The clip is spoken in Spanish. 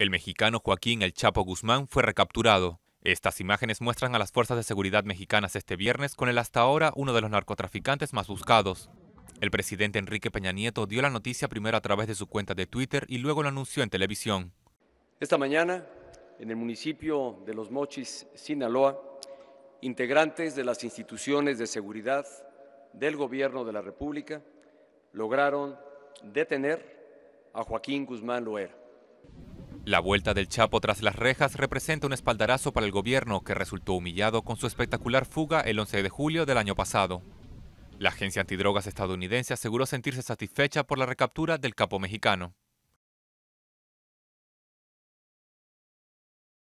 El mexicano Joaquín El Chapo Guzmán fue recapturado. Estas imágenes muestran a las fuerzas de seguridad mexicanas este viernes con el hasta ahora uno de los narcotraficantes más buscados. El presidente Enrique Peña Nieto dio la noticia primero a través de su cuenta de Twitter y luego lo anunció en televisión. Esta mañana, en el municipio de Los Mochis, Sinaloa, integrantes de las instituciones de seguridad del Gobierno de la República lograron detener a Joaquín Guzmán Loera la vuelta del Chapo tras las rejas representa un espaldarazo para el gobierno que resultó humillado con su espectacular fuga el 11 de julio del año pasado. La agencia antidrogas estadounidense aseguró sentirse satisfecha por la recaptura del capo mexicano.